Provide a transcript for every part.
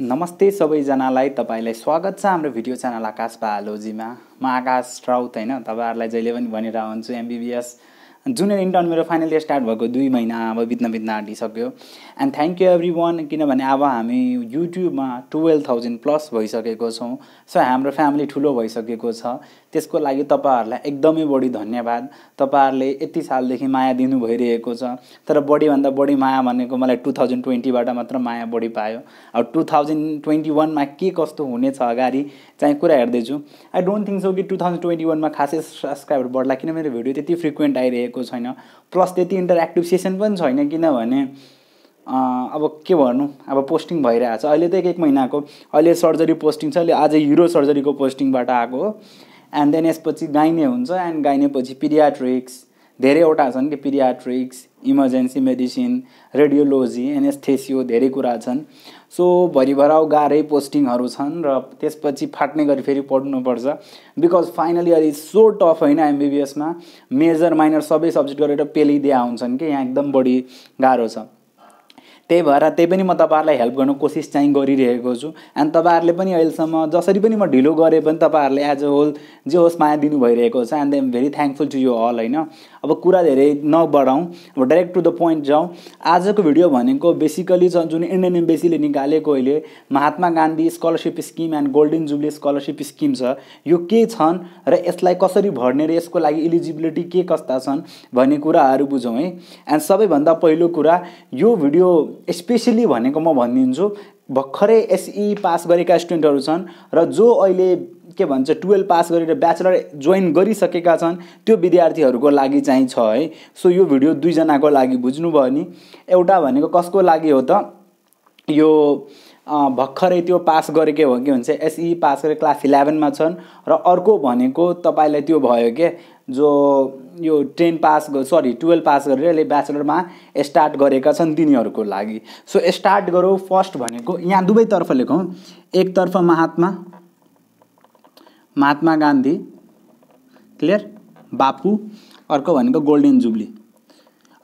नमस्ते सबैजनालाई तपाईँलाई स्वागत छ हाम्रो भिडियो च्यानल आकाश बायोलोजीमा म आकाश राउत होइन तपाईँहरूलाई जहिले पनि भनिरहन्छु एमबिबिएस जुनियर इन्टर्न मेरो फाइनल इयर स्टार्ट भएको दुई महिना अब बित्न बित्न आँटिसक्यो and thank you everyone किनभने अब हामी युट्युबमा टुवेल्भ थाउजन्ड प्लस भइसकेको छौँ सो हाम्रो फ्यामिली ठुलो भइसकेको छ त्यसको लागि तपाईँहरूलाई एकदमै बढी धन्यवाद तपाईँहरूले यति सालदेखि माया दिनु भइरहेको छ तर बढीभन्दा बढी माया भनेको मलाई टु थाउजन्ड ट्वेन्टीबाट मात्र माया बढी पायो अब टु थाउजन्ड ट्वेन्टी वानमा के कस्तो हुनेछ अगाडि चाहिँ कुरा हेर्दैछु आई डोन्ट थिङ्क सो कि टु थाउजन्ड ट्वेन्टी वानमा खासै सब्सक्राइबर बढ्ला किन मेरो भिडियो त्यति फ्रिक्वेन्ट आइरहेको छैन प्लस त्यति इन्टरेक्टिभ सेसन पनि छैन किनभने अब के भन्नु अब पोस्टिङ भइरहेको छ अहिले त एक एक महिनाको अहिले सर्जरी पोस्टिङ छ अहिले आज हिरो सर्जरीको पोस्टिङबाट आएको हो एन्ड देन यसपछि गाइने हुन्छ एन्ड गाइनेपछि पिडियाट्रिक्स धेरैवटा छन् कि pediatrics emergency medicine radiology anaesthesia धेरै कुरा छन् सो भरिभराउ गाह्रै पोस्टिङहरू छन् र त्यसपछि फाट्ने गरी फेरि पढ्नुपर्छ बिकज फाइनली अलि सो टफ होइन एमबिबिएसमा मेजर माइनर सबै सब्जेक्ट गरेर पेलिदिया हुन्छन् कि यहाँ एकदम बढी गाह्रो छ त्यही भएर त्यही पनि म तपाईँहरूलाई हेल्प गर्नु कोसिस चाहिँ गरिरहेको छु एन्ड तपाईँहरूले पनि अहिलेसम्म जसरी पनि म ढिलो गरेँ पनि तपाईँहरूले एज अ होल जे होस् माया दिनु भइरहेको छ and am very thankful to you all होइन अब कुरा धेरै नबढाउँ अब डाइरेक्ट टु द पोइन्ट जाउँ आजको भिडियो भनेको बेसिकली जुन इन्डियन एम्बेसीले निकालेको अहिले Mahatma Gandhi scholarship scheme and golden jubilee scholarship scheme छ यो के छन् र यसलाई कसरी भर्ने र यसको लागि इलिजिबिलिटी के कस्ता छन् भन्ने कुराहरू बुझौँ है एन्ड सबैभन्दा पहिलो कुरा यो भिडियो स्पेसली भनेको म भनिदिन्छु भर्खरै एसई पास e गरेका स्टुडेन्टहरू छन् र जो अहिले के भन्छ टुवेल्भ पास गरेर ब्याचलर जोइन गरिसकेका छन् त्यो विद्यार्थीहरूको लागि चाहिँ छ है सो यो भिडियो दुईजनाको लागि बुझ्नुभयो नि एउटा भनेको कसको लागि हो त यो भर्खरै त्यो पास गरेकै हो के भन्छ एसई पास e गरेर क्लास इलेभेनमा छन् र अर्को भनेको तपाईँलाई त्यो भयो के जो यो ten pass sorry twelve pass गरेर यसले ब्याचलरमा स्टार्ट गरेका छन् तिनीहरूको लागि सो स्टार्ट गरौँ फर्स्ट भनेको यहाँ दुवैतर्फ लेखौँ एकतर्फ महात्मा महात्मा गान्धी क्लियर बापु अर्को भनेको गोल्डेन जुब्ली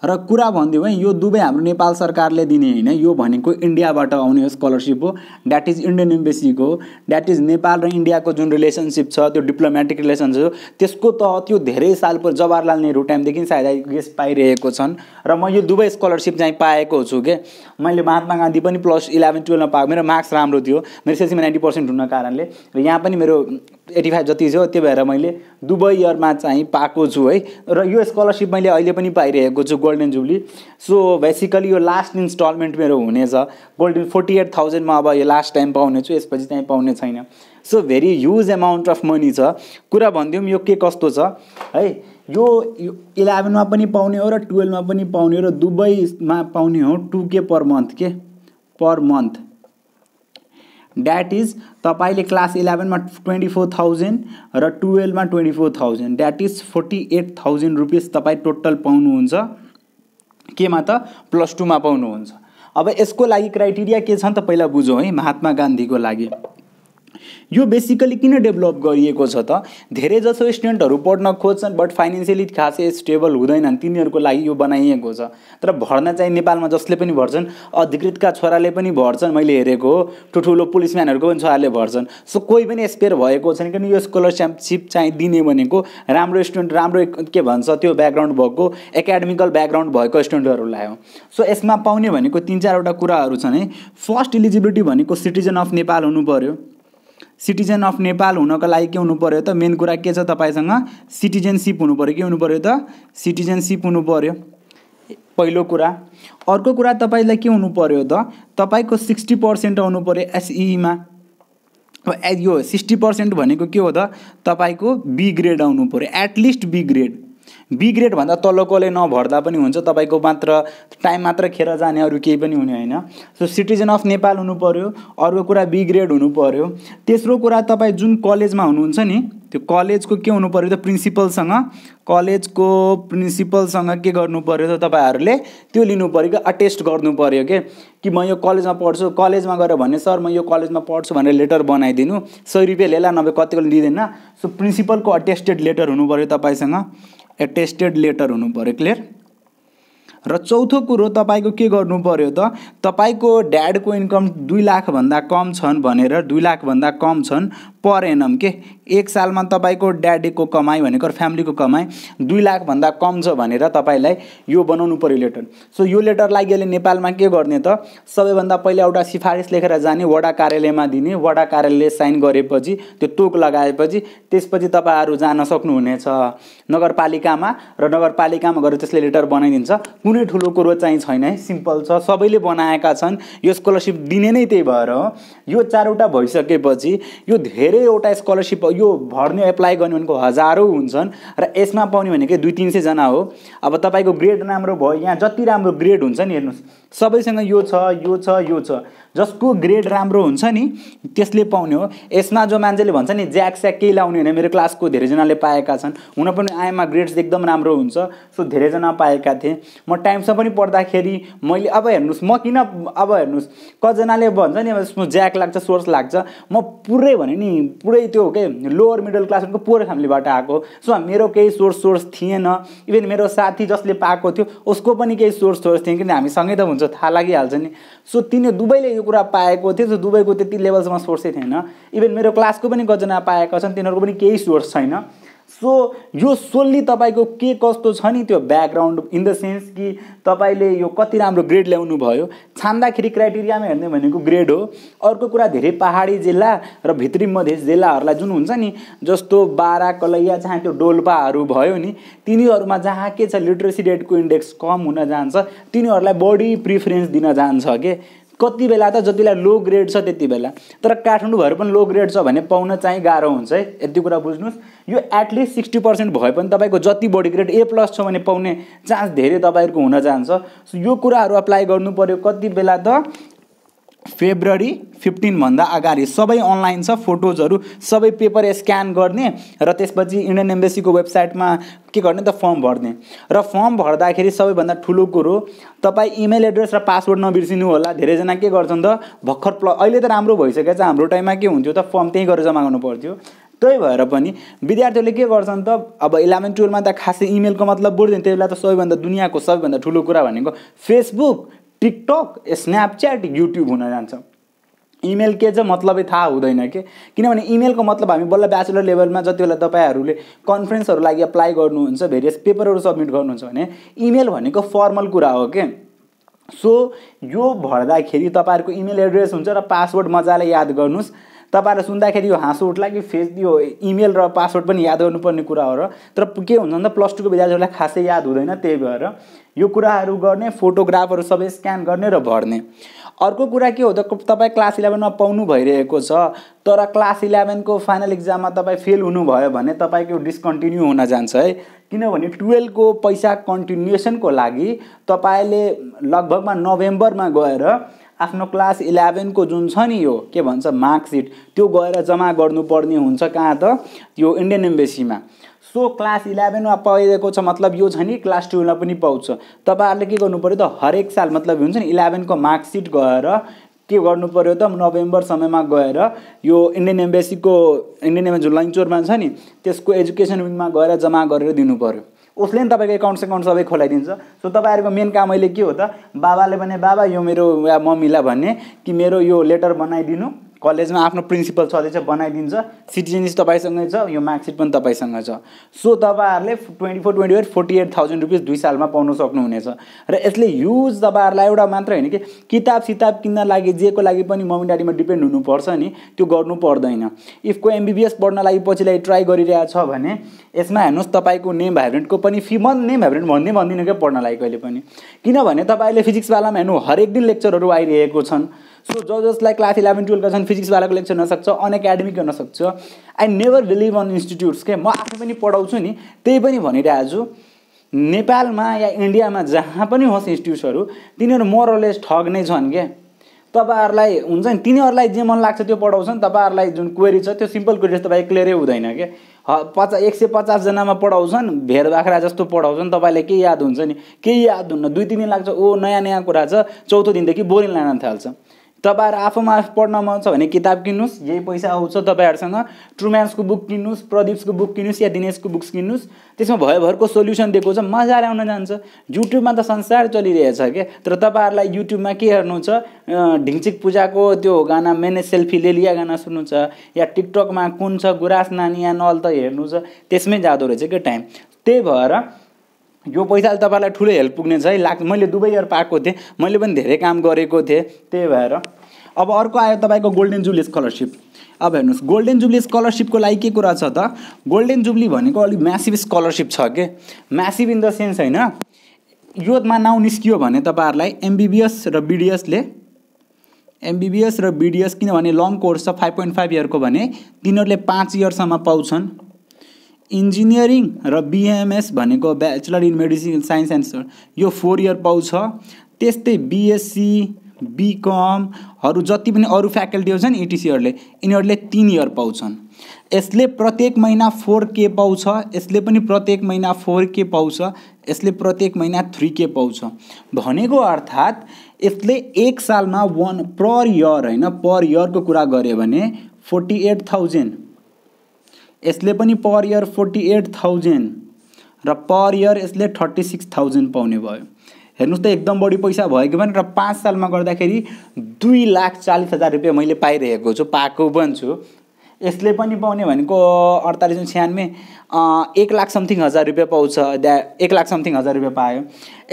र कुरा भनिदियो भने यो दुवै हाम्रो नेपाल सरकारले दिने होइन यो भनेको इन्डियाबाट आउने हो स्कलरसिप हो द्याट इज इन्डियन एम्बेसीको हो द्याट इज नेपाल र इन्डियाको जुन रिलेसनसिप छ त्यो डिप्लोमेटिक रिलेसनसिप त्यसको त त्यो धेरै साल जवाहरलाल नेहरू टाइमदेखि सायद गेस पाइरहेको छन् र म यो दुवै स्कलरसिप चाहिँ पाएको छु के मैले महात्मा गान्धी पनि प्लस इलेभेन टुवेल्भमा पाएको मेरो मार्क्स राम्रो थियो मेरो सेसीमा नाइन्टी पर्सेन्ट हुन कारणले र यहाँ पनि मेरो एटी फाइभ जति थियो त्यो भएर मैले दुबई इयरमा चाहिँ पाएको छु है र यो स्कलरसिप मैले अहिले पनि पाइरहेको छु गोल्डन जुबली सो बेसिकली यो लास्ट इन्स्टलमेन्ट मेरो हुनेछ गोल्डन फोर्टी एट थाउजन्डमा अब यो लास्ट टाइम पाउने छु यसपछि चाहिँ पाउने छैन so very huge amount of money छ कुरा भनिदिउँ यो के कस्तो छ है यो इलेभेनमा पनि पाउने हो र टुवेल्भमा पनि पाउने हो र दुबईमा पाउने हो टु के पर मन्थ के पर मन्थ द्याट इज तपाईँले क्लास इलेभेनमा ट्वेन्टी फोर थाउजन्ड र टुवेल्भमा twenty four thousand that is forty eight thousand rupees तपाईँ टोटल पाउनुहुन्छ केमा त प्लस टूमा पाउनुहुन्छ अब यसको लागि क्राइटेरिया के छन् त पहिला बुझौँ है महात्मा गान्धीको लागि यो बेसिकली किन डेभलप गरिएको छ त धेरै जसो स्टुडेन्टहरू पढ्न खोज्छन् बट फाइनेन्सियली खासै स्टेबल हुँदैनन् तिनीहरूको लागि यो बनाइएको छ तर भर्न चाहिँ नेपालमा जसले पनि भर्छन् अधिकृतका छोराले पनि भर्छन् मैले हेरेको हो ठुल्ठुलो पुलिसम्यानहरूको पनि छोराले भर्छन् सो कोही पनि स्पेयर भएको छैन किन यो स्कलरसिप चाहिँ दिने भनेको राम्रो स्टुडेन्ट राम्रो के भन्छ त्यो ब्याकग्राउन्ड भएको एकाडेमिकल ब्याकग्राउन्ड भएको स्टुडेन्टहरूलाई हो सो यसमा पाउने भनेको तिन चारवटा कुराहरू छन् है फर्स्ट इलिजिबिलिटी भनेको सिटिजन अफ नेपाल हुनु पऱ्यो सिटिजन अफ नेपाल हुनको लागि के हुनु पऱ्यो त मेन कुरा के छ तपाईँसँग सिटिजनसिप हुनु पऱ्यो के हुनु पऱ्यो त सिटिजनसिप हुनु पऱ्यो पहिलो कुरा अर्को कुरा तपाईँलाई के हुनु पऱ्यो त तपाईँको सिक्सटी पर्सेन्ट आउनु पऱ्यो एसइमा यो सिक्सटी पर्सेन्ट भनेको के हो त तपाईँको बी ग्रेड आउनु पऱ्यो एटलिस्ट बी ग्रेड बी ग्रेडभन्दा तल्लोकोले नभर्दा पनि हुन्छ तपाईँको मात्र टाइम मात्र खेर जाने अरू केही पनि हुने होइन सो सिटिजन अफ नेपाल हुनु पऱ्यो अर्को कुरा बी ग्रेड हुनु पऱ्यो तेस्रो कुरा तपाईँ जुन कलेजमा हुनुहुन्छ नि त्यो कलेजको के हुनु पऱ्यो त प्रिन्सिपलसँग कलेजको प्रिन्सिपलसँग के गर्नु पऱ्यो त तपाईँहरूले त्यो लिनु पऱ्यो कि अटेस्ट गर्नु पऱ्यो के कि म यो कलेजमा पढ्छु कलेजमा गएर भने सर म यो कलेजमा पढ्छु भनेर लेटर बनाइदिनु सय रुपियाँ लेला नभए कतिको लिँदैन सो प्रिन्सिपलको अटेस्टेड लेटर हुनु पऱ्यो तपाईँसँग एटेस्टेड लेटर हुनु पऱ्यो क्लियर र चौथो कुरो तपाईँको के गर्नु पऱ्यो त तपाईँको ड्याडको इन्कम दुई लाखभन्दा कम छन् भनेर दुई लाखभन्दा कम छन् पर एनम के एक सालमा तपाईँको ड्याडीको कमाई भनेको फ्यामिलीको कमाइ दुई लाखभन्दा कम छ भनेर तपाईँलाई यो बनाउनु पऱ्यो लेटर सो यो लेटर लागि अहिले नेपालमा के गर्ने त सबैभन्दा पहिला एउटा सिफारिस लेखेर जाने वडा कार्यालयमा दिने वडा कार्यालयले साइन गरेपछि त्यो तोक लगाएपछि त्यसपछि तपाईँहरू जान सक्नुहुनेछ नगरपालिकामा र नगरपालिकामा गएर त्यसले लेटर बनाइदिन्छ कुनै ठुलो कुरो चाहिँ छैन है सिम्पल छ सबैले बनाएका छन् यो स्कलरसिप दिने नै त्यही भएर हो यो चारवटा भइसकेपछि यो धेरै धेरैवटा स्कलरसिप यो भर्ने एप्लाई गर्ने भनेको हजारौँ हुन्छन् र यसमा पाउने भनेको दुई तिन सयजना हो अब तपाईँको ग्रेड राम्रो भयो यहाँ जति राम्रो ग्रेड हुन्छ नि हेर्नुहोस् सबैसँग यो छ यो छ यो छ जसको ग्रेड राम्रो हुन्छ नि त्यसले पाउने हो यसमा जो मान्छेले भन्छ नि ज्याक स्याक केही लाउने होइन मेरो क्लासको धेरैजनाले पाएका छन् हुन पनि आएमा ग्रेड्स एकदम राम्रो हुन्छ सो धेरैजना पाएका थिएँ म टाइम्समा पनि पढ्दाखेरि मैले अब हेर्नुहोस् म किन अब हेर्नुहोस् कतिजनाले भन्छ नि अब ज्याक लाग्छ सोर्स लाग्छ म पुरै भने नि पुरै त्यो के लोवर मिडल क्लासको पुवर फ्यामिलीबाट आएको सो मेरो केही सोर्स सोर्स थिएन इभन मेरो साथी जसले पाएको थियो उसको पनि केही सोर्स सोर्स थिएन किन सँगै त हुन्छ थाहा लागिहाल्छ नि सो तिनीहरू दुबईले यो कुरा पाएको थियो सो दुबईको त्यति लेभलसम्म सोर्सै थिएन इभन मेरो क्लासको पनि कतिजना पाएका छन् तिनीहरूको पनि केही सोर्स छैन सो यो सोल्ली तपाईँको के कस्तो छ नि त्यो ब्याकग्राउन्ड इन द सेन्स कि तपाईँले यो कति राम्रो ग्रेड ल्याउनु भयो छान्दाखेरि क्राइटेरियामा हेर्ने भनेको ग्रेड हो अर्को कुरा धेरै पहाडी जिल्ला र भित्री मधेस जिल्लाहरूलाई जुन हुन्छ नि जस्तो बारा कलैया जहाँ त्यो डोल्पाहरू भयो नि तिनीहरूमा जहाँ के छ लिट्रेसी रेटको इन्डेक्स कम हुन जान्छ तिनीहरूलाई बढी प्रिफरेन्स दिन जान्छ के कति बेला त जति लो ग्रेड छ त्यति बेला तर काठमाडौँ भएर पनि लो ग्रेड छ भने पाउन चाहिँ गाह्रो हुन्छ है यति कुरा बुझ्नुहोस् यो एटलिस्ट सिक्सटी पर्सेन्ट भए पनि तपाईँको जति बडी ग्रेड ए प्लस छ भने पाउने चान्स धेरै तपाईँहरूको हुन जान्छ सो यो कुराहरू अप्लाई गर्नु पऱ्यो कति बेला त फेब्रुअरी फिफ्टिनभन्दा अगाडि सबै अनलाइन छ फोटोजहरू सबै पेपर स्क्यान गर्ने र त्यसपछि इन्डियन एम्बेसीको वेबसाइटमा के गर्ने त फर्म भर्ने र फर्म भर्दाखेरि सबैभन्दा ठुलो कुरो तपाईँ इमेल एड्रेस र पासवर्ड नबिर्सिनु होला धेरैजना के गर्छन् त भर्खर प्ल अहिले त राम्रो भइसकेको छ हाम्रो टाइममा के हुन्थ्यो त फर्म त्यहीँ गरेर जमा गर्नु पर्थ्यो त्यही भएर पनि विद्यार्थीहरूले के गर्छन् त अब इलेभेन टुवेल्भमा त खासै इमेलको मतलब बुझ्दैन त्यही बेला त सबैभन्दा दुनियाँको सबैभन्दा ठुलो कुरा भनेको फेसबुक टिकटक स्न्यापच्याट युट्युब हुन जान्छ इमेल के चाहिँ मतलबै थाहा हुँदैन के किनभने इमेलको मतलब हामी बल्ल ब्याचलर लेभलमा जति बेला तपाईँहरूले कन्फरेन्सहरू लागि अप्लाई गर्नुहुन्छ भेरियस पेपरहरू सब्मिट गर्नुहुन्छ भने इमेल भनेको फर्मल कुरा हो के सो यो भर्दाखेरि तपाईँहरूको इमेल एड्रेस हुन्छ र पासवर्ड मजाले याद गर्नुहोस् तपाईँहरू सुन्दाखेरि यो हाँसो उठ्ला कि फेस यो इमेल र पासवर्ड पनि याद गर्नुपर्ने कुरा हो र तर के हुन्छ भन्दा प्लस टूको विद्यार्थीहरूलाई खासै याद हुँदैन त्यही भएर यो कुराहरू गर्ने फोटोग्राफहरू सबै स्क्यान गर्ने र भर्ने अर्को कुरा के हो त तपाईँ क्लास इलेभेनमा पाउनु भइरहेको छ तर क्लास इलेभेनको फाइनल इक्जाममा तपाईँ फेल हुनुभयो भने तपाईँको डिस्कन्टिन्यू हुन जान्छ है किनभने टुवेल्भको पैसा कन्टिन्युएसनको लागि तपाईँले लगभगमा नोभेम्बरमा गएर आफ्नो क्लास इलेभेनको जुन छ नि यो के भन्छ मार्कसिट त्यो गएर जम्मा गर्नुपर्ने हुन्छ कहाँ त यो इन्डियन एम्बेसीमा सो क्लास इलेभेनमा पाइरहेको छ मतलब यो छ नि क्लास टुवेल्भमा पनि पाउँछ तपाईँहरूले के गर्नु पऱ्यो त हरेक साल मतलब हुन्छ नि इलेभेनको मार्कसिट गएर के गर्नु पऱ्यो त नोभेम्बर समयमा गएर यो इन्डियन एम्बेसीको इन्डियन एम्बेसी लङचोरमा छ नि त्यसको एजुकेसन विङमा गएर जम्मा गरेर दिनु पऱ्यो उसले नि तपाईँको एकाउन्ट सेकाउन्ट सबै खोलाइदिन्छ सो तपाईँहरूको मेन काम अहिले के हो त बाबाले भने बाबा यो मेरो या मम्मीलाई भने कि मेरो यो लेटर बनाइदिनु कलेजमा आफ्नो प्रिन्सिपल सरले बनाइदिन्छ सिटिजनिस तपाईँसँगै छ यो मार्कसिट पनि तपाईँसँग छ सो तपाईँहरूले twenty four twenty eight forty eight thousand rupees दुई सालमा पाउन सक्नुहुनेछ र यसले ह्युज तपाईँहरूलाई एउटा मात्र होइन कि किताब सिताब किन्न लागि जेको लागि पनि मम्मी ड्याडीमा डिपेन्ड हुनुपर्छ नि त्यो गर्नु पर्दैन इफ कोही एमबिबिएस पढ्न लागि पछिलाई ट्राई गरिरहेको छ भने यसमा हेर्नुहोस् तपाईँको नेम भाइब्रेन्टको पनि फी मन नेम भाइब्रेन्ट भन्दै भन्दिनँ क्या पढ्न लागि कहिले पनि किनभने तपाईँले फिजिक्सवालामा हेर्नु हरेक दिन लेक्चरहरू आइरहेको छन् सो जो जसलाई क्लास इलेभेन टुवेल्भका छन् फिजिक्सवालाको लेक्चर हुनसक्छ अनएकाडेमिक हुनसक्छ I never believe on institutes के म आफै पनि पढाउँछु नि त्यही पनि भनिरहेको छु नेपालमा या इन्डियामा जहाँ पनि होस् इन्स्टिट्युट्सहरू तिनीहरू मोरलेस ठग नै छन् क्या तपाईँहरूलाई हुन्छ नि तिनीहरूलाई जे मन लाग्छ त्यो पढाउँछन् तपाईँहरूलाई जुन क्वेरी छ त्यो सिम्पल क्वेरी तपाईँ क्लियरै हुँदैन क्या पचा एक सय पचासजनामा पढाउँछन् भेर बाख्रा जस्तो पढाउँछन् तपाईँलाई केही याद हुन्छ नि केही याद हुन्न दुई तिन दिन लाग्छ ओ नयाँ नयाँ कुरा छ चौथो दिनदेखि बोरिङ लान थाल्छ तपाईँहरू आफूमा पढ्न मन छ भने किताब किन्नुहोस् यही पैसा आउँछ तपाईँहरूसँग ट्रुम्यान्सको बुक किन्नुहोस् प्रदीप्सको बुक किन्नुहोस् या दिनेशको बुक्स किन्नुहोस् त्यसमा भयभरको सोल्युसन दिएको छ मजाले आउन जान्छ युट्युबमा त संसार चलिरहेछ क्या तर तपाईँहरूलाई युट्युबमा के हेर्नु छ ढिङ्चिक पूजाको त्यो गाना मेने सेल्फी लेलिया गाना सुन्नु छ या टिकटकमा कुन छ गुराँस या नल त हेर्नु छ त्यसमै जाँदो रहेछ क्या टाइम त्यही भएर यो पैसाले तपाईँलाई ठुलो हेल्प पुग्नेछ है लाग्छ मैले दुवै इयर पाएको थिएँ मैले पनि धेरै काम गरेको थिएँ त्यही भएर अब अर्को आयो तपाईँको गोल्डेन जुबली स्कलरसिप अब हेर्नुहोस् गोल्डेन जुबली स्कलरसिपको लागि के कुरा छ त गोल्डेन जुबली भनेको अलिक म्यासिभ स्कलरसिप छ के म्यासिभ इन द सेन्स होइन योमा नाउ निस्कियो भने तपाईँहरूलाई एमबिबिएस र बिडिएसले एमबिबिएस र बिडिएस किनभने लङ कोर्स छ फाइभ पोइन्ट फाइभ इयरको भने तिनीहरूले पाँच इयरसम्म पाउँछन् इन्जिनियरिङ र बिएमएस भनेको bachelor in medicine science and यो फोर इयर पाउँछ त्यस्तै बिएससी बिकमहरू जति पनि अरू फ्याकल्टीहरू छन् इटिसीहरूले e यिनीहरूले तिन इयर पाउँछन् यसले प्रत्येक महिना फोर के पाउँछ यसले पनि प्रत्येक महिना फोर के पाउँछ यसले प्रत्येक महिना थ्री के पाउँछ भनेको अर्थात् यसले एक सालमा वान पर इयर होइन पर इयरको कुरा गऱ्यो भने फोर्टी एट थाउजन्ड यसले पनि per year forty eight thousand र पर इयर यसले थर्टी सिक्स थाउजन्ड पाउने भयो हेर्नुहोस् त एकदम बढी पैसा भयो कि पनि र पाँच सालमा गर्दाखेरि दुई लाख चालिस हजार रुपियाँ मैले पाइरहेको छु पाएको पनि छु यसले पनि पाउने भनेको अडतालिस छ्यानब्बे एक लाख समथिङ हजार रुपियाँ पाउँछ द्या एक लाख समथिङ हजार रुपियाँ पायो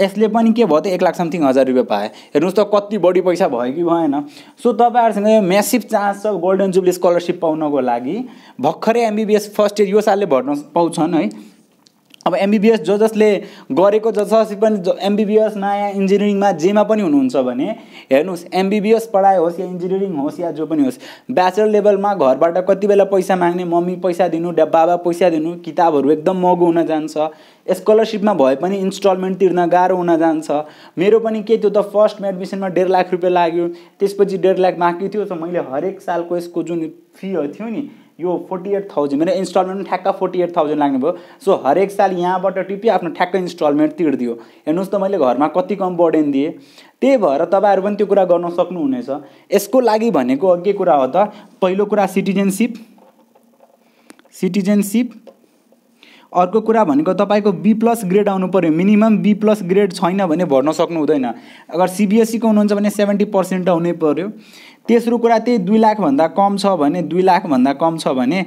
यसले पनि के भयो त एक लाख समथिङ हजार रुपियाँ पायो हेर्नुहोस् त कति बढी पैसा भयो कि भएन सो तपाईँहरूसँग यो म्यासिभ चान्स छ गोल्डन जुबली स्कलरसिप पाउनको लागि भर्खरै एमबिबिएस फर्स्ट इयर यो सालले भर्न पाउँछन् है अब एमबिबिएस जो जसले गरेको जस पनि एमबिबिएस नयाँ इन्जिनियरिङमा जेमा पनि हुनुहुन्छ भने हेर्नुहोस् एमबिबिएस पढाइ होस् या इन्जिनियरिङ होस् या जो पनि होस् ब्याचलर लेभलमा घरबाट कति बेला पैसा माग्ने मम्मी पैसा दिनु बाबा पैसा दिनु किताबहरू एकदम महँगो हुन जान्छ स्कलरसिपमा भए पनि इन्स्टलमेन्ट तिर्न गाह्रो हुन जान्छ मेरो पनि के थियो त फर्स्टमा एडमिसनमा डेढ लाख रुपियाँ लाग्यो त्यसपछि डेढ लाख बाँकी थियो त मैले हरेक सालको यसको जुन फीहरू थियो नि यो फोर्टी एट थाउजन्ड मेरो इन्स्टलमेन्ट ठ्याक्क फोर्टी एट थाउजन्ड लाग्ने भयो सो हरेक साल यहाँबाट टिपी आफ्नो ठ्याक्क इन्स्टलमेन्ट तिर्दियो हेर्नुहोस् त मैले घरमा कति कम बर्डन दिएँ त्यही भएर तपाईँहरू पनि त्यो कुरा गर्न सक्नुहुनेछ यसको लागि भनेको अघि कुरा हो त पहिलो कुरा सिटिजनसिप सिटिजनसिप अर्को कुरा भनेको तपाईँको बी प्लस ग्रेड आउनु पऱ्यो मिनिमम बी प्लस ग्रेड छैन भने भर्न सक्नु हुँदैन अगर सिबिएसईको e हुनुहुन्छ भने सेभेन्टी पर्सेन्ट आउनै पऱ्यो तेस्रो कुरा त्यही दुई लाखभन्दा कम छ भने दुई लाखभन्दा कम छ भने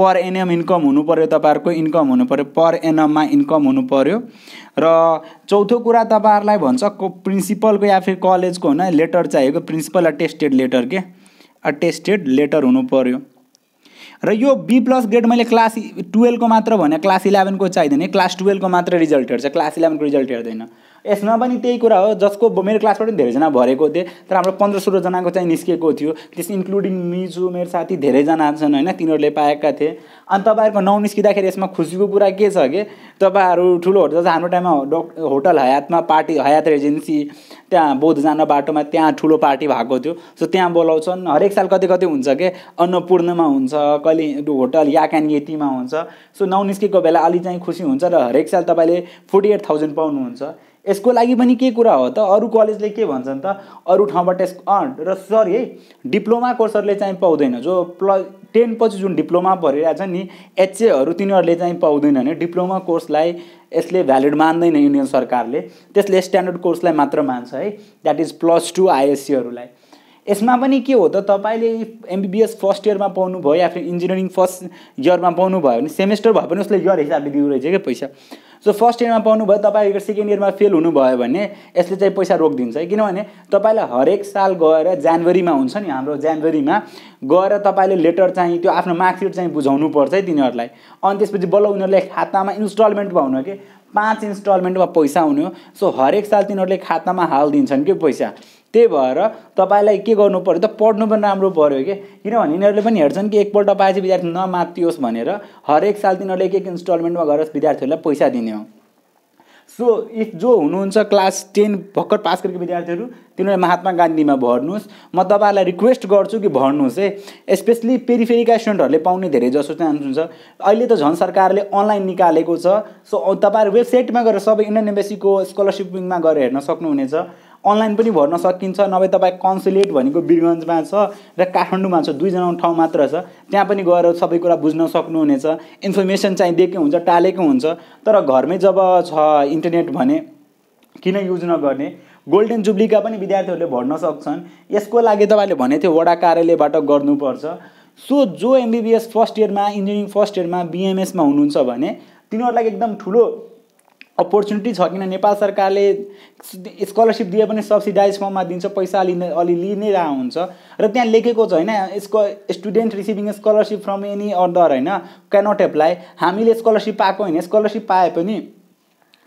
पर एनएम इन्कम हुनु पऱ्यो तपाईँहरूको इन्कम हुनु पऱ्यो पर एनएममा इन्कम हुनु पऱ्यो र चौथो कुरा तपाईँहरूलाई भन्छ प्रिन्सिपलको या फेरि कलेजको होइन लेटर चाहिएको प्रिन्सिपल अटेस्टेड लेटर के अटेस्टेड लेटर हुनु पऱ्यो र यो बी प्लस ग्रेड मैले क्लास टुवेल्भको मात्र भने क्लास इलेभेनको चाहिँदैन क्लास टुवेल्भको मात्र रिजल्ट हेर्छ क्लास इलेभेनको रिजल्ट हेर्दैन यसमा पनि त्यही कुरा हो जसको मेरो क्लासबाट पनि धेरैजना भरेको थिएँ तर हाम्रो पन्ध्र सोह्रजनाको चाहिँ निस्केको थियो त्यस इन्क्लुडिङ मिजु मेरो साथी धेरैजना छन् होइन तिनीहरूले पाएका थिए अनि तपाईँहरूको नौ निस्किँदाखेरि यसमा खुसीको कुरा के छ कि तपाईँहरू ठुलो होटल जस्तो हाम्रो टाइममा डक होटल हयातमा पार्टी हयात एजेन्सी त्यहाँ बौद्ध जान बाटोमा त्यहाँ ठुलो पार्टी भएको थियो सो त्यहाँ बोलाउँछन् हरेक साल कति कति हुन्छ कि अन्नपूर्णमा हुन्छ कहिले होटल याकान हुन्छ सो नौ निस्केको बेला अलि चाहिँ खुसी हुन्छ र हरेक साल तपाईँले फोर्टी एट थाउजन्ड पाउनुहुन्छ यसको लागि पनि के कुरा हो त अरू कलेजले के भन्छन् त अरू ठाउँबाट यस र सर है डिप्लोमा कोर्सहरूले चाहिँ पाउँदैन जो प्लस टेन पछि जुन डिप्लोमा भरिरहेछ नि एचएहरू तिनीहरूले चाहिँ पाउँदैन भने डिप्लोमा कोर्सलाई यसले भ्यालिड मान्दैन युनियन सरकारले त्यसले स्ट्यान्डर्ड कोर्सलाई मात्र मान्छ है द्याट इज प्लस टू आइएससीहरूलाई यसमा पनि के हो त तपाईँले एमबिबिएस फर्स्ट इयरमा भयो या फिर इन्जिनियरिङ फर्स्ट इयरमा पाउनु भयो भने सेमेस्टर भए पनि उसले इयर हिसाबले रहेछ क्या पैसा सो फर्स्ट इयरमा पाउनु भयो तपाईँको सेकेन्ड इयरमा फेल हुनुभयो भने यसले चाहिँ पैसा रोकिदिन्छ है किनभने तपाईँलाई हरेक साल गएर जनवरीमा हुन्छ नि हाम्रो जनवरीमा गएर तपाईँले लेटर चाहिँ त्यो आफ्नो मार्कसिट चाहिँ बुझाउनु पर्छ है तिनीहरूलाई अनि त्यसपछि बल्ल उनीहरूले खातामा इन्स्टलमेन्ट पाउनु कि पाँच इन्स्टलमेन्टमा पैसा आउने हो सो हरेक साल तिनीहरूले खातामा हालिदिन्छन् कि पैसा त्यही भएर तपाईँलाई के गर्नु पऱ्यो त पढ्नु पनि राम्रो पऱ्यो कि किनभने यिनीहरूले पनि हेर्छन् कि एकपल्ट पाएपछि विद्यार्थी नमातियोस् भनेर हरेक साल तिनीहरूले एक एक इन्स्टलमेन्टमा गरेर विद्यार्थीहरूलाई पैसा दिने हो सो इफ जो हुनुहुन्छ क्लास टेन भर्खर पास गरेको विद्यार्थीहरू तिनीहरू महात्मा गान्धीमा भर्नुहोस् म तपाईँहरूलाई रिक्वेस्ट गर्छु कि भर्नुहोस् है स्पेसली पेरिफेरिका स्टुडेन्टहरूले पाउने धेरै जसो चान्स हुन्छ अहिले त झन् सरकारले अनलाइन निकालेको छ सो तपाईँहरू वेबसाइटमा गएर सबै इन्डियन एम्बेसीको स्कलरसिपमा गएर हेर्न सक्नुहुनेछ अनलाइन पनि भर्न सकिन्छ नभए तपाईँ कन्सुलेट भनेको बिरगन्जमा छ र काठमाडौँमा छ दुईजना ठाउँ मात्र छ त्यहाँ पनि गएर सबै कुरा बुझ्न सक्नुहुनेछ इन्फर्मेसन चाहिँ दिएकै हुन्छ टालेको हुन्छ तर घरमै जब छ इन्टरनेट भने किन युज नगर्ने गोल्डन जुब्लीका पनि विद्यार्थीहरूले भर्न सक्छन् यसको लागि तपाईँले भनेको थियो वडा कार्यालयबाट गर्नुपर्छ सो जो एमबिबिएस फर्स्ट इयरमा इन्जिनियरिङ फर्स्ट इयरमा बिएमएसमा हुनुहुन्छ भने तिनीहरूलाई एकदम ठुलो अपर्च्युनिटी छ किन नेपाल सरकारले स्कलरसिप दिए पनि सब्सिडाइज फर्ममा दिन्छ पैसा लिने अलि लि नै रहेको हुन्छ र त्यहाँ लेखेको छ होइन यसको student receiving scholarship from any other होइन क्यानट एप्लाई हामीले स्कलरसिप पाएको होइन स्कलरसिप पाए पनि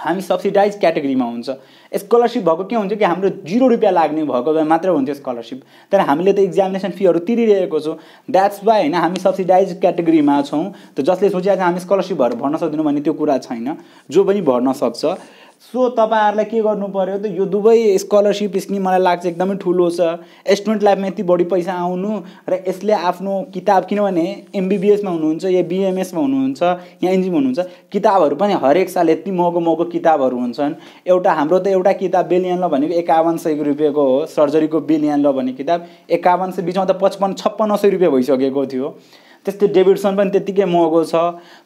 हामी सब्सिडाइज क्याटेगोरीमा हुन्छ स्कलरसिप भएको के हुन्छ कि हाम्रो जिरो रुपियाँ लाग्ने भएको भए मात्र हुन्थ्यो स्कलरसिप तर हामीले त इक्जामिनेसन फीहरू तिरिरहेको छौँ द्याट्स वाइ होइन हामी सब्सिडाइज क्याटेगोरीमा छौँ त जसले सोचिरहेको छ हामी स्कलरसिपहरू भर्न सक्दैनौँ भने त्यो कुरा छैन जो पनि भर्न सक्छ सो तपाईँहरूलाई के गर्नु पऱ्यो त यो दुवै स्कलरसिप स्किम मलाई लाग्छ एकदमै ठुलो छ स्टुडेन्ट लाइफमा यति बढी पैसा आउनु र यसले आफ्नो किताब किनभने एमबिबिएसमा हुनुहुन्छ या बिएमएसमा हुनुहुन्छ या एनजिम हुनुहुन्छ किताबहरू पनि हरेक साल यति महँगो महँगो किताबहरू हुन्छन् एउटा हाम्रो त एउटा किताब बिलियन ल भनेको एकाउन्न सय रुपियाँको हो सर्जरीको बिलियन ल भन्ने किताब एकाउन्न सय बिचमा त पचपन्न छप्पन्न सय रुपियाँ भइसकेको थियो त्यस्तै डेभिडसन पनि त्यत्तिकै महँगो छ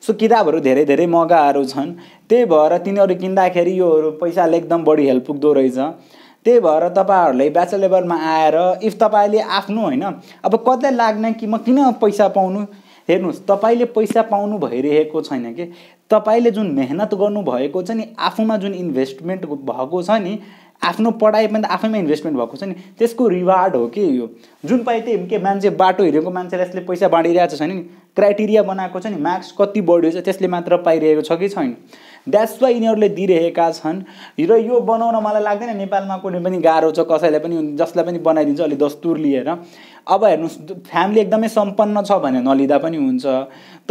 सो किताबहरू धेरै धेरै महँगाहरू छन् त्यही भएर तिनीहरू किन्दाखेरि योहरू पैसाले एकदम बढी हेल्प पुग्दो रहेछ त्यही भएर तपाईँहरूलाई ब्याचलर लेभलमा आएर इफ तपाईँले आफ्नो होइन अब कतै लाग्ने कि म किन पैसा पाउनु हेर्नुहोस् तपाईँले पैसा पाउनु भइरहेको छैन कि तपाईँले जुन मेहनत गर्नुभएको छ नि आफूमा जुन इन्भेस्टमेन्ट भएको छ नि आफ्नो पढाइमा त आफैमा इन्भेस्टमेन्ट भएको छ नि त्यसको रिवार्ड हो कि यो जुन पाइ त के मान्छे बाटो हिँडेको मान्छेले यसले पैसा बाँडिरहेको छैन नि क्राइटेरिया बनाएको छ नि मार्क्स कति बढ्यो छ त्यसले मात्र पाइरहेको छ कि छैन वाइ यिनीहरूले दिइरहेका छन् र यो बनाउन मलाई लाग्दैन नेपालमा कुनै पनि गाह्रो छ कसैलाई पनि जसलाई पनि बनाइदिन्छ अलिक दस्तुर लिएर अब हेर्नुहोस् फ्यामिली एकदमै सम्पन्न छ भने नलिँदा पनि हुन्छ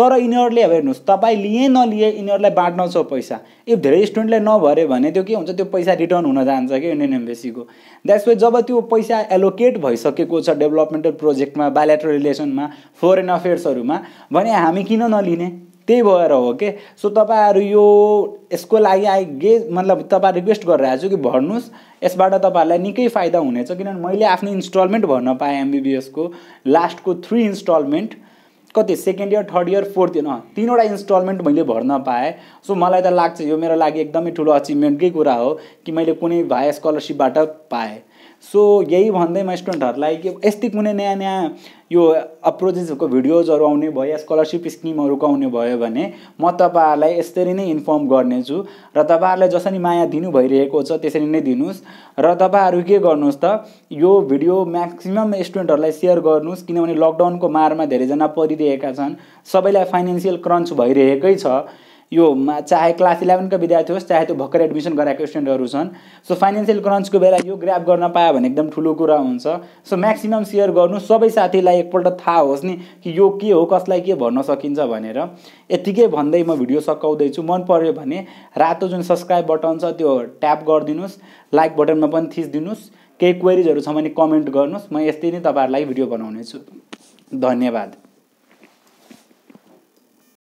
तर यिनीहरूले अब हेर्नुहोस् तपाईँ लिए नलिए यिनीहरूलाई बाँड्न छ पैसा इफ धेरै स्टुडेन्टले नभरे भने त्यो के हुन्छ त्यो पैसा रिटर्न हुन जान्छ कि इन्डियन एम्बेसीको द्याट्स वाइ जब त्यो पैसा एलोकेट भइसकेको छ डेभलपमेन्टल प्रोजेक्टमा बायोलेट्रल रिलेसनमा फरेन अफेयर्सहरूमा भने हामी किन नलिने त्यही भएर हो के सो तपाईँहरू यो यसको लागि आई गे मतलब तपाईँ रिक्वेस्ट गरिरहेको छु कि भर्नुहोस् यसबाट तपाईँहरूलाई निकै फाइदा हुनेछ किनभने मैले आफ्नो इन्स्टलमेन्ट भर्न पाएँ एमबिबिएसको लास्टको थ्री इन्स्टलमेन्ट कति second year third year fourth year तिनवटा इन्स्टलमेन्ट मैले भर्न पाएँ सो मलाई त लाग्छ यो मेरो लागि एकदमै ठुलो अचिभमेन्टकै कुरा हो कि मैले कुनै भाइ स्कलरसिपबाट पाएँ सो यही भन्दै म स्टुडेन्टहरूलाई कि यस्तै कुनै नयाँ नयाँ यो अप्रोचेसहरूको भिडियोजहरू आउने भयो या स्कलरसिप स्किमहरूको आउने भयो भने म तपाईँहरूलाई यसरी नै इन्फर्म गर्नेछु र तपाईँहरूलाई जसरी माया दिनु भइरहेको छ त्यसरी नै दिनुहोस् र तपाईँहरू के गर्नुहोस् त यो भिडियो म्याक्सिमम् स्टुडेन्टहरूलाई सेयर गर्नुहोस् किनभने लकडाउनको मारमा धेरैजना परिरहेका छन् सबैलाई फाइनेन्सियल क्रन्च भइरहेकै छ यो चाहे क्लास इलेभेनका विद्यार्थी होस् चाहे त्यो भर्खर एडमिसन गराएको स्टुडेन्टहरू छन् सो फाइनेन्सियल क्रन्चको बेला यो ग्राफ गर्न पायो भने एकदम ठुलो कुरा हुन्छ सो म्याक्सिमम् सेयर गर्नु सबै साथीलाई एकपल्ट थाहा होस् नि कि यो के हो कसलाई के भन्न सकिन्छ भनेर यत्तिकै भन्दै म भिडियो सघाउँदैछु मन पऱ्यो भने रातो जुन सब्सक्राइब बटन छ त्यो ट्याप गरिदिनुहोस् लाइक बटनमा पनि थिचिदिनुहोस् केही क्वेरिजहरू छ भने कमेन्ट गर्नुहोस् म यस्तै नै तपाईँहरूलाई भिडियो बनाउनेछु धन्यवाद